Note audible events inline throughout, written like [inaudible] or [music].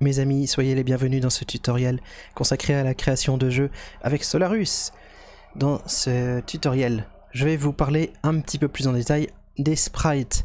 Mes amis, soyez les bienvenus dans ce tutoriel consacré à la création de jeux avec Solarus. Dans ce tutoriel, je vais vous parler un petit peu plus en détail des sprites.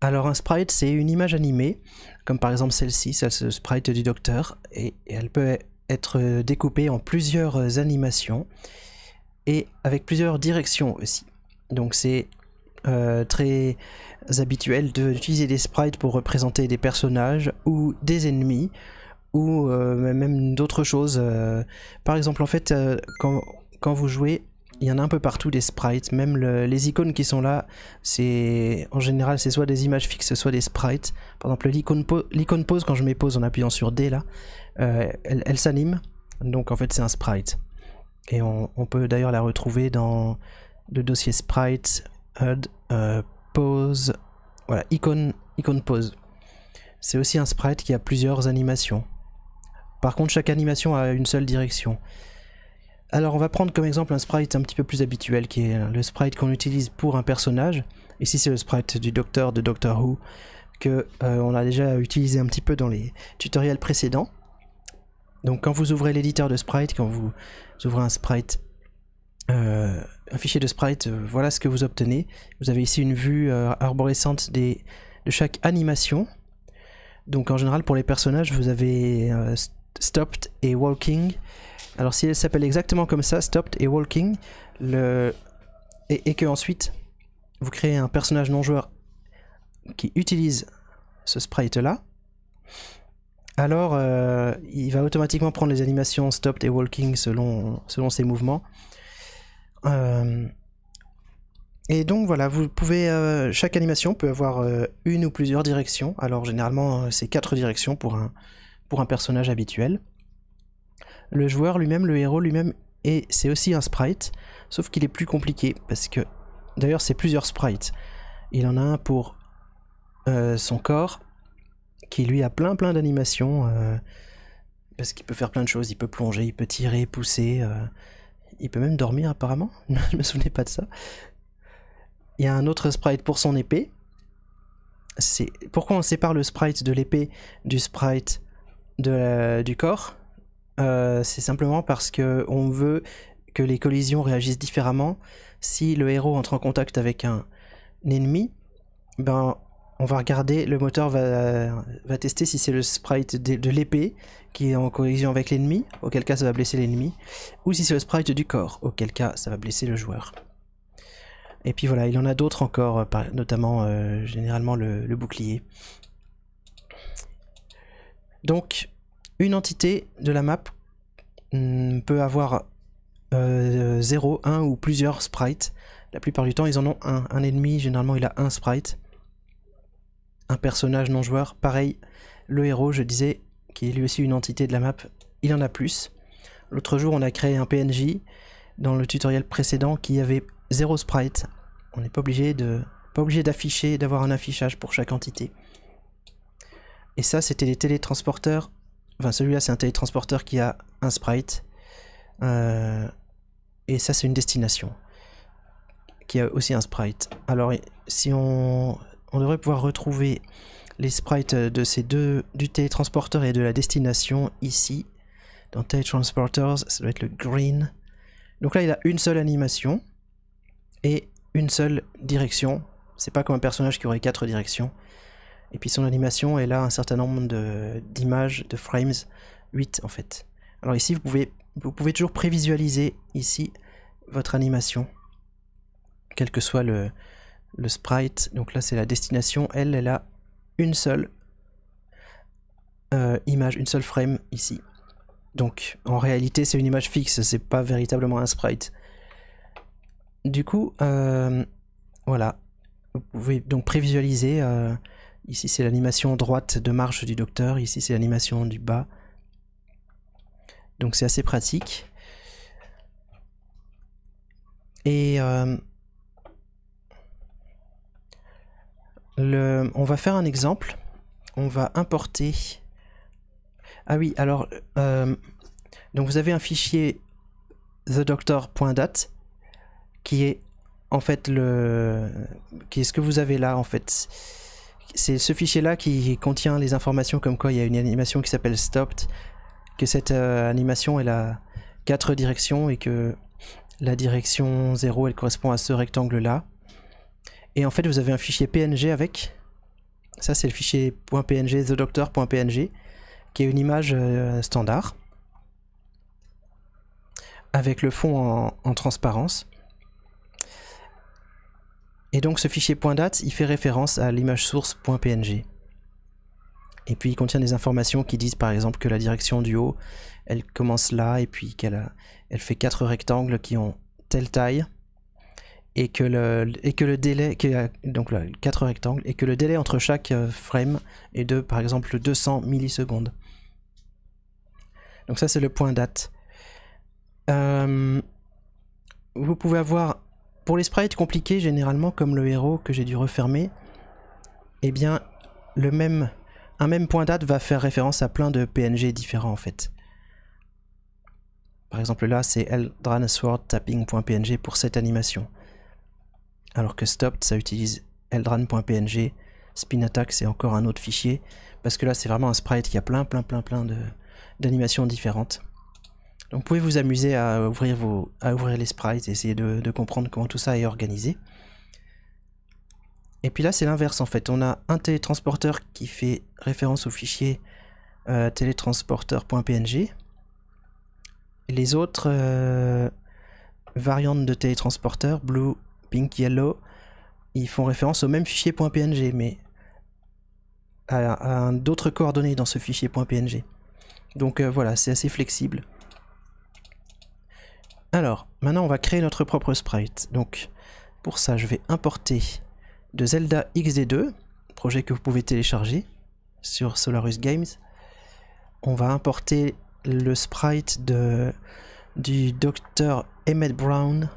Alors un sprite, c'est une image animée, comme par exemple celle-ci, celle ce sprite du docteur, et, et elle peut être découpée en plusieurs animations, et avec plusieurs directions aussi. Donc c'est euh, très habituel d'utiliser des sprites pour représenter des personnages ou des ennemis ou euh, même d'autres choses. Euh. par exemple, en fait, quand, vous jouez, il y en a un peu partout des sprites. Même les icônes qui sont là, c'est en général, c'est soit des images fixes, soit des sprites. Par exemple, l'icône pose, quand je mets pause en appuyant sur D là, elle, s'anime. Donc en fait, c'est un sprite. Et on, peut d'ailleurs la retrouver dans le dossier sprites Add, euh, pose, voilà, icône, icône pose. C'est aussi un sprite qui a plusieurs animations. Par contre, chaque animation a une seule direction. Alors on va prendre comme exemple un sprite un petit peu plus habituel qui est le sprite qu'on utilise pour un personnage. Ici c'est le sprite du docteur de Doctor Who que euh, on a déjà utilisé un petit peu dans les tutoriels précédents. Donc quand vous ouvrez l'éditeur de sprite, quand vous ouvrez un sprite euh, un fichier de sprite, euh, voilà ce que vous obtenez. Vous avez ici une vue euh, arborescente de chaque animation. Donc en général pour les personnages vous avez Stopped et Walking. Alors si elle s'appelle exactement comme ça, Stopped et Walking, et, que ensuite vous créez un personnage non joueur qui utilise ce sprite là, alors il va automatiquement prendre les animations Stopped et Walking selon, selon ses mouvements. Euh, et donc voilà, vous pouvez euh, chaque animation peut avoir euh, une ou plusieurs directions. Alors généralement c'est quatre directions pour un pour un personnage habituel. Le joueur lui-même, le héros lui-même, et c'est aussi un sprite, sauf qu'il est plus compliqué parce que d'ailleurs c'est plusieurs sprites. Il en a un pour son corps qui lui a plein plein d'animations parce qu'il peut faire plein de choses. Il peut plonger, il peut tirer, pousser. Il peut même dormir apparemment. [laughs] Je me souvenais pas de ça. Il y a un autre sprite pour son épée. C'est Pourquoi on sépare le sprite de l'épée du sprite de du corps euh, C'est simplement parce que on veut que les collisions réagissent différemment. Si le héros entre en contact avec un, un ennemi, ben on va regarder, le moteur va, tester si c'est le sprite de, l'épée qui est en collision avec l'ennemi, auquel cas ça va blesser l'ennemi, ou si c'est le sprite du corps, auquel cas ça va blesser le joueur. Et puis voilà, il y en a d'autres encore, euh, notamment euh, généralement le, bouclier. Donc, une entité de la map hmm, peut avoir 0, euh, 1 ou plusieurs sprites. La plupart du temps, ils en ont un. Un ennemi, généralement, il a un sprite un personnage non joueur. Pareil, le héros, je disais, qui est lui aussi une entité de la map, il en a plus. L'autre jour, on a créé un PNJ dans le tutoriel précédent qui avait zéro sprite. On n'est pas obligé de pas obligé d'afficher, d'avoir un affichage pour chaque entité. Et ça, c'était les télétransporteurs. Enfin, celui-là, c'est un télétransporteur qui a un sprite. Euh, et ça, c'est une destination qui a aussi un sprite. Alors, si on on devrait pouvoir retrouver les sprites de ces deux, du télétransporteur et de la destination ici. Dans Teletransporters, ça doit être le green. Donc là, il a une seule animation et une seule direction. C'est pas comme un personnage qui aurait quatre directions. Et puis son animation, est là un certain nombre d'images, de, de, frames, 8 en fait. Alors ici, vous pouvez, vous pouvez toujours prévisualiser ici votre animation, quel que soit le, le sprite. Donc là, c'est la destination. Elle, elle a une seule euh, image, une seule frame ici. Donc en réalité, c'est une image fixe, c'est pas véritablement un sprite. Du coup, euh, voilà. Vous pouvez donc prévisualiser. Euh, ici, c'est l'animation droite de marche du docteur. Ici, c'est l'animation du bas. Donc c'est assez pratique. Et on va faire un exemple. On va importer... Ah oui, alors... Euh, donc vous avez un fichier thedoctor.dat qui est en fait le... qui ce que vous avez là en fait. C'est ce fichier là qui contient les informations comme quoi il y a une animation qui s'appelle stopped, que cette euh, animation elle a quatre directions et que la direction 0 elle correspond à ce rectangle là et en fait, vous avez un fichier PNG avec. Ça, c'est le fichier .png, thedoctor.png, qui est une image euh, standard, avec le fond en, transparence. Et donc ce fichier .dat, il fait référence à l'image source.png. Et puis il contient des informations qui disent par exemple que la direction du haut, elle commence là et puis qu'elle elle fait quatre rectangles qui ont telle taille, et que le, et que le délai, donc là, rectangles, et que le délai entre chaque euh, frame est de par exemple 200 millisecondes. Donc ça c'est le point date. Euh, vous pouvez avoir, pour les sprites compliqués généralement, comme le héros que j'ai dû refermer, et eh bien le même, un même point date va faire référence à plein de PNG différents en fait. Par exemple là, c'est EldranSwordTapping.png Tapping.png pour cette animation alors que stopped ça utilise eldran.png, SpinAttack, attack c'est encore un autre fichier, parce que là c'est vraiment un sprite qui a plein plein plein plein d'animations différentes. Donc vous pouvez vous amuser à ouvrir, vos, à ouvrir les sprites, essayer de, comprendre comment tout ça est organisé. Et puis là c'est l'inverse en fait, on a un télétransporteur qui fait référence au fichier euh, télétransporteur.png. Les autres euh, variantes de télétransporteur, Blue pink yellow, ils font référence au même fichier .png, mais à, d'autres coordonnées dans ce fichier .png. Donc euh, voilà, c'est assez flexible. Alors, maintenant on va créer notre propre sprite. Donc pour ça, je vais importer de Zelda XD2, projet que vous pouvez télécharger sur Solarus Games. On va importer le sprite de, du docteur Emmett Brown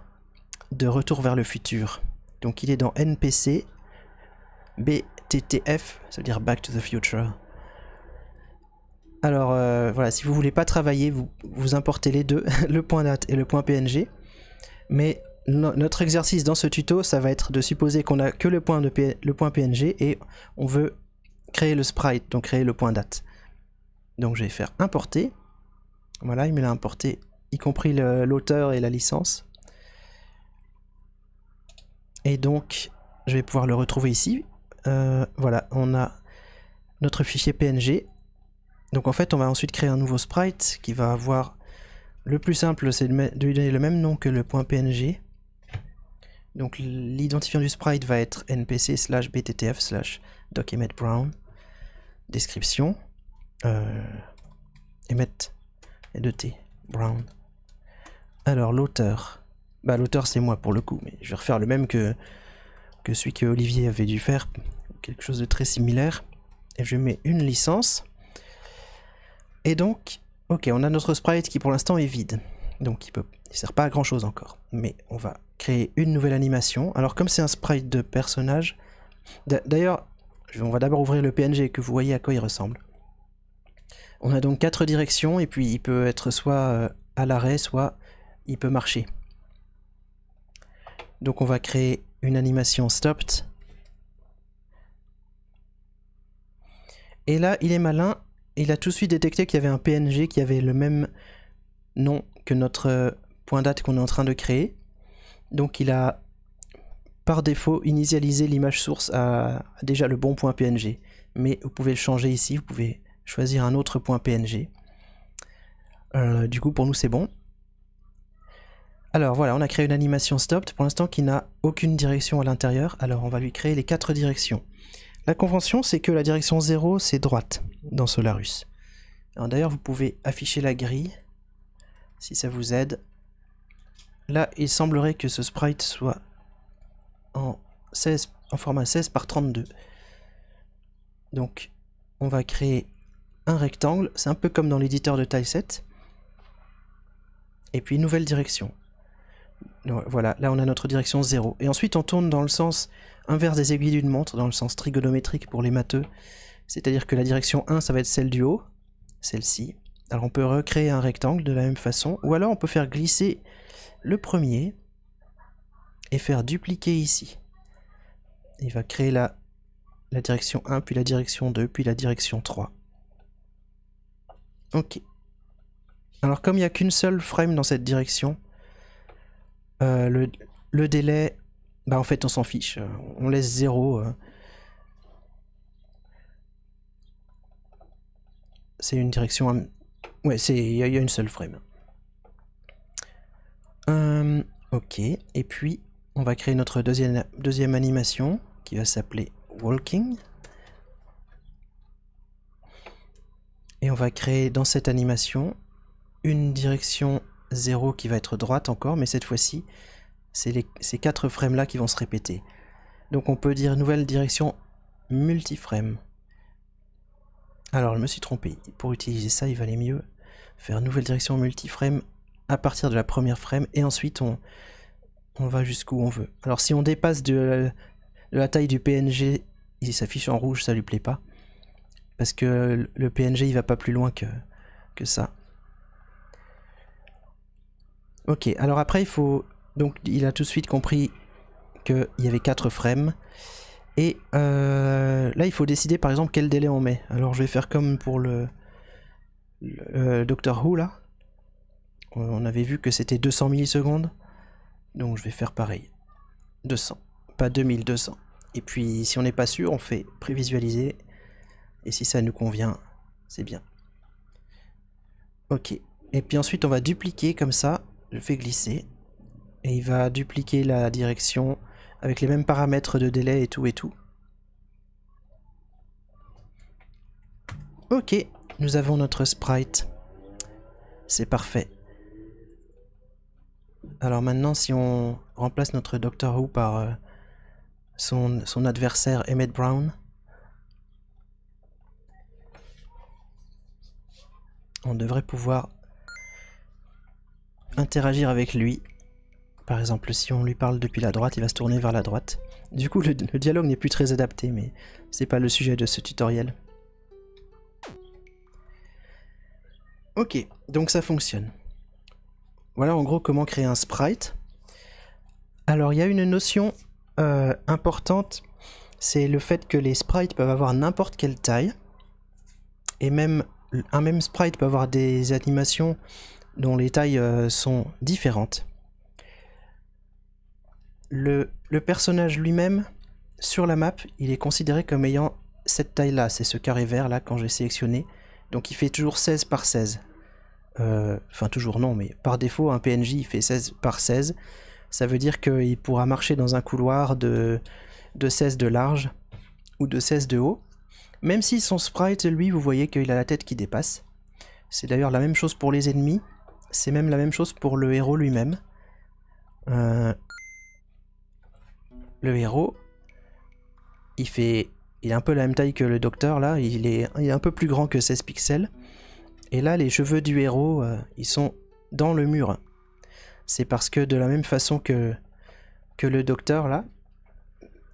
de Retour vers le futur. Donc il est dans NPC, BTTF, ça veut dire Back to the Future. Alors euh, voilà, si vous voulez pas travailler, vous, vous importez les deux, [laughs] le point date et le point .png. Mais notre exercice dans ce tuto, ça va être de supposer qu'on a que le point, le point .png et on veut créer le sprite, donc créer le point .date. Donc je vais faire importer. Voilà, il me l'a importé, y compris l'auteur et la licence. Et donc, je vais pouvoir le retrouver ici. Euh, voilà, on a notre fichier PNG. Donc en fait, on va ensuite créer un nouveau sprite qui va avoir... Le plus simple, c'est de lui donner le même nom que le point .png. Donc l'identifiant du sprite va être npc slash bttf slash brown Description. Euh, et T. Brown. Alors l'auteur. Bah l'auteur c'est moi pour le coup, mais je vais refaire le même que, que celui que Olivier avait dû faire, quelque chose de très similaire. Et je mets une licence. Et donc, ok, on a notre sprite qui pour l'instant est vide. Donc il ne sert pas à grand chose encore. Mais on va créer une nouvelle animation. Alors comme c'est un sprite de personnage, d'ailleurs, on va d'abord ouvrir le PNG que vous voyez à quoi il ressemble. On a donc quatre directions et puis il peut être soit euh, à l'arrêt, soit il peut marcher. Donc on va créer une animation stopped. Et là, il est malin, il a tout de suite détecté qu'il y avait un PNG qui avait le même nom que notre euh, point date qu'on est en train de créer. Donc il a par défaut initialisé l'image source à déjà le bon point PNG. Mais vous pouvez le changer ici, vous pouvez choisir un autre point PNG. Euh, du coup pour nous c'est bon. Alors voilà, on a créé une animation stopped pour l'instant qui n'a aucune direction à l'intérieur. Alors on va lui créer les quatre directions. La convention, c'est que la direction 0, c'est droite dans Solarus. D'ailleurs, vous pouvez afficher la grille si ça vous aide. Là, il semblerait que ce sprite soit en, 16, en format 16 par 32. Donc, on va créer un rectangle. C'est un peu comme dans l'éditeur de Tileset. Et puis, nouvelle direction voilà, là on a notre direction 0. Et ensuite on tourne dans le sens inverse des aiguilles d'une montre, dans le sens trigonométrique pour les matheux. C'est-à-dire que la direction 1, ça va être celle du haut, celle-ci. Alors on peut recréer un rectangle de la même façon, ou alors on peut faire glisser le premier et faire dupliquer ici. Il va créer la, la direction 1, puis la direction 2, puis la direction 3. Ok. Alors comme il n'y a qu'une seule frame dans cette direction, euh, le, délai, bah en fait on s'en fiche, euh, on laisse 0. Euh. C'est une direction... Ouais, c'est il y, a une seule frame. ok, et puis on va créer notre deuxième, deuxième animation qui va s'appeler Walking. Et on va créer dans cette animation une direction 0 qui va être droite encore, mais cette fois-ci, c'est ces quatre frames-là qui vont se répéter. Donc on peut dire nouvelle direction multiframe. Alors je me suis trompé, pour utiliser ça, il valait mieux faire nouvelle direction multiframe à partir de la première frame, et ensuite on, on va jusqu'où on veut. Alors si on dépasse de la, taille du PNG, il s'affiche en rouge, ça lui plaît pas. Parce que le PNG, il va pas plus loin que, que ça. Ok, alors après il faut... Donc il a tout de suite compris qu'il y avait 4 frames. Et euh, là il faut décider par exemple quel délai on met. Alors je vais faire comme pour le, euh, Doctor Who là. On avait vu que c'était 200 millisecondes. Donc je vais faire pareil. 200, pas 2200. Et puis si on n'est pas sûr, on fait prévisualiser. Et si ça nous convient, c'est bien. Ok. Et puis ensuite on va dupliquer comme ça je fais glisser. Et il va dupliquer la direction avec les mêmes paramètres de délai et tout et tout. Ok, nous avons notre sprite. C'est parfait. Alors maintenant, si on remplace notre Doctor Who par euh, son, son, adversaire Emmett Brown, on devrait pouvoir interagir avec lui. Par exemple, si on lui parle depuis la droite, il va se tourner vers la droite. Du coup, le, dialogue n'est plus très adapté, mais c'est pas le sujet de ce tutoriel. Ok, donc ça fonctionne. Voilà en gros comment créer un sprite. Alors il y a une notion euh, importante, c'est le fait que les sprites peuvent avoir n'importe quelle taille. Et même un même sprite peut avoir des animations dont les tailles euh, sont différentes. Le, personnage lui-même, sur la map, il est considéré comme ayant cette taille-là. C'est ce carré vert là quand j'ai sélectionné. Donc il fait toujours 16 par 16. Euh, enfin toujours non, mais par défaut, un PNJ il fait 16 par 16. Ça veut dire qu'il pourra marcher dans un couloir de, de 16 de large ou de 16 de haut. Même si son sprite, lui, vous voyez qu'il a la tête qui dépasse. C'est d'ailleurs la même chose pour les ennemis. C'est même la même chose pour le héros lui-même. Euh, le héros, il fait... Il est un peu la même taille que le docteur là, il est, un peu plus grand que 16 pixels. Et là, les cheveux du héros, euh, ils sont dans le mur. C'est parce que de la même façon que, que le docteur là,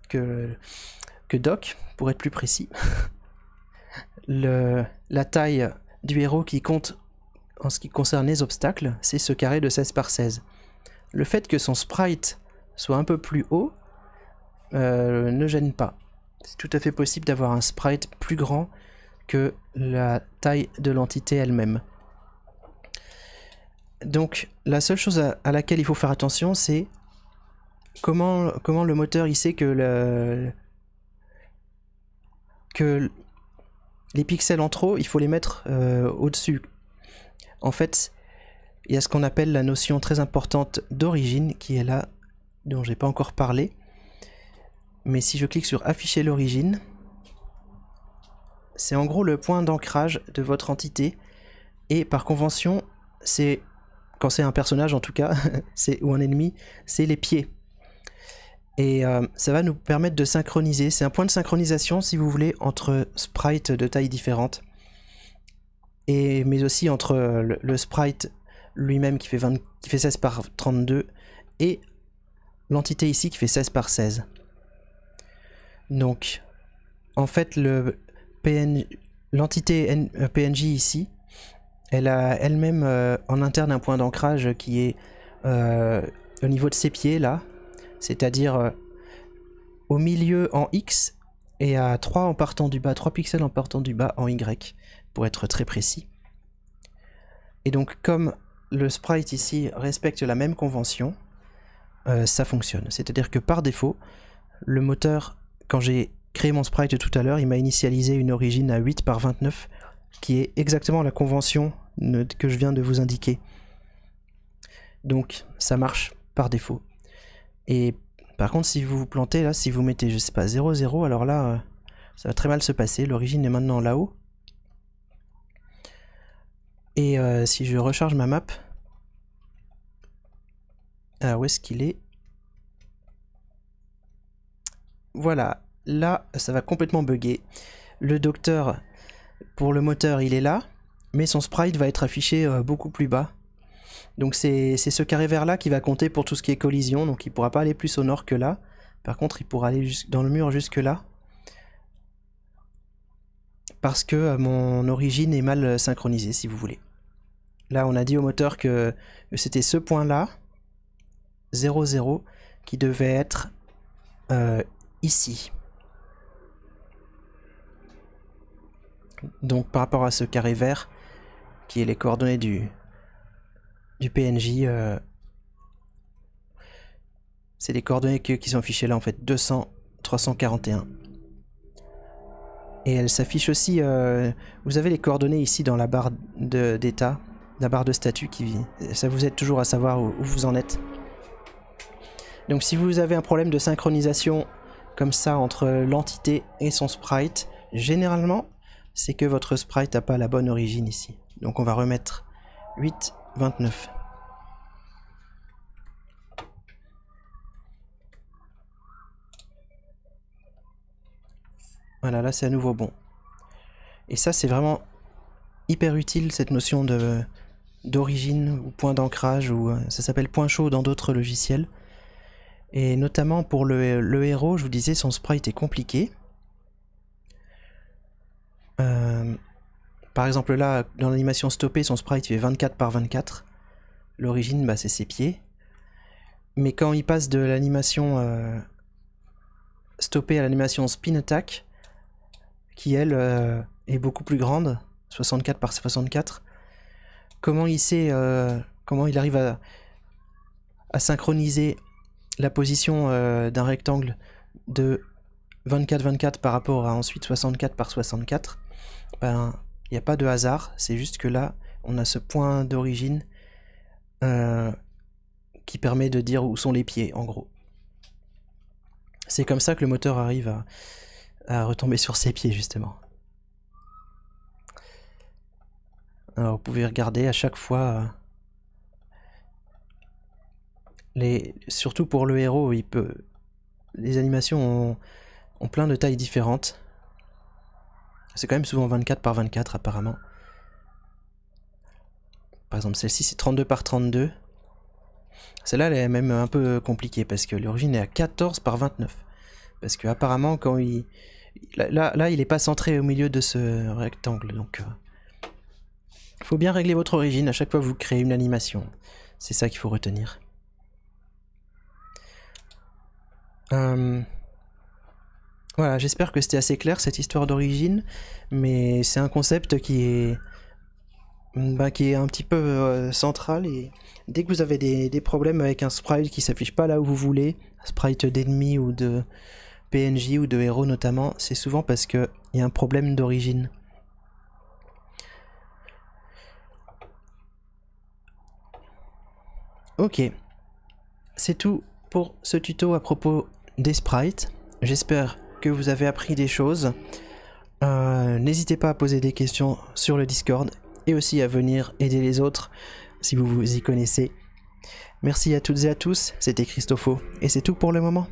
que, que Doc, pour être plus précis, [laughs] le, la taille du héros qui compte en ce qui concerne les obstacles, c'est ce carré de 16 par 16. Le fait que son sprite soit un peu plus haut euh, ne gêne pas. C'est tout à fait possible d'avoir un sprite plus grand que la taille de l'entité elle-même. Donc la seule chose à, laquelle il faut faire attention, c'est comment, comment le moteur il sait que, le, que les pixels en trop, il faut les mettre euh, au-dessus en fait, il y a ce qu'on appelle la notion très importante d'origine qui est là, dont je n'ai pas encore parlé. Mais si je clique sur afficher l'origine, c'est en gros le point d'ancrage de votre entité. Et par convention, c'est quand c'est un personnage en tout cas, [laughs] ou un ennemi, c'est les pieds. Et euh, ça va nous permettre de synchroniser. C'est un point de synchronisation, si vous voulez, entre sprites de tailles différentes mais aussi entre euh, le, sprite lui-même qui, fait 16 par 32 et l'entité ici qui fait 16 par 16. Donc, en fait, l'entité euh, PNJ ici, elle a elle-même euh, en interne un point d'ancrage qui est au niveau de ses pieds là, c'est-à-dire au milieu en X et à 3 en partant du bas, 3 pixels en partant du bas en Y pour être très précis. Et donc comme le sprite ici respecte la même convention, euh, ça fonctionne. C'est-à-dire que par défaut, le moteur, quand j'ai créé mon sprite tout à l'heure, il m'a initialisé une origine à 8 par 29, qui est exactement la convention que je viens de vous indiquer. Donc ça marche par défaut. Et par contre, si vous vous plantez là, si vous mettez, je sais pas, 0, 0, alors là, euh, ça va très mal se passer. L'origine est maintenant là-haut. Et euh, si je recharge ma map, euh, où est-ce qu'il est, Voilà, là, ça va complètement bugger. Le docteur, pour le moteur, il est là, mais son sprite va être affiché euh, beaucoup plus bas. Donc c'est ce carré vert là qui va compter pour tout ce qui est collision, donc il pourra pas aller plus au nord que là. Par contre, il pourra aller dans le mur jusque là parce que euh, mon origine est mal euh, synchronisée, si vous voulez. Là, on a dit au moteur que euh, c'était ce point-là, 0, 0, qui devait être ici. Donc par rapport à ce carré vert, qui est les coordonnées du, PNJ, c'est les coordonnées qui sont affichées là en fait, 200, 341. Et elle s'affiche aussi, euh, vous avez les coordonnées ici dans la barre d'état, la barre de statut qui vit. Ça vous aide toujours à savoir où, où vous en êtes. Donc si vous avez un problème de synchronisation comme ça entre l'entité et son sprite, généralement, c'est que votre sprite n'a pas la bonne origine ici. Donc on va remettre 8, 29. Voilà, ah là c'est à nouveau bon. Et ça c'est vraiment hyper utile cette notion de d'origine ou point d'ancrage ou euh, ça s'appelle point chaud dans d'autres logiciels. Et notamment pour le, héros, je vous disais, son sprite est compliqué. Euh, par exemple là, dans l'animation stoppée, son sprite fait 24 par 24. L'origine, bah, c'est ses pieds. Mais quand il passe de l'animation euh, stoppée à l'animation spin attack, qui elle euh, est beaucoup plus grande, 64 par 64. Comment il sait, euh, comment il arrive à, synchroniser la position euh, d'un rectangle de 24-24 par rapport à ensuite 64 par 64 Ben, il n'y a pas de hasard, c'est juste que là, on a ce point d'origine qui permet de dire où sont les pieds, en gros. C'est comme ça que le moteur arrive à, à retomber sur ses pieds justement. Alors, vous pouvez regarder à chaque fois. Euh, les, surtout pour le héros, il peut. Les animations ont, ont plein de tailles différentes. C'est quand même souvent 24 par 24 apparemment. Par exemple, celle-ci c'est 32 par 32. Celle-là elle est même un peu compliquée parce que l'origine est à 14 par 29. Parce que apparemment, quand il... Là, là, il n'est pas centré au milieu de ce rectangle, donc... Il euh, faut bien régler votre origine, à chaque fois que vous créez une animation. C'est ça qu'il faut retenir. Hum. Voilà, j'espère que c'était assez clair cette histoire d'origine, mais c'est un concept qui est... Bah, qui est un petit peu euh, central et dès que vous avez des, problèmes avec un sprite qui s'affiche pas là où vous voulez, un sprite d'ennemi ou de PNJ ou de héros notamment, c'est souvent parce qu'il y a un problème d'origine. Ok, c'est tout pour ce tuto à propos des sprites. J'espère que vous avez appris des choses. Euh, n'hésitez pas à poser des questions sur le Discord et aussi à venir aider les autres si vous vous y connaissez. Merci à toutes et à tous, c'était Christopho et c'est tout pour le moment.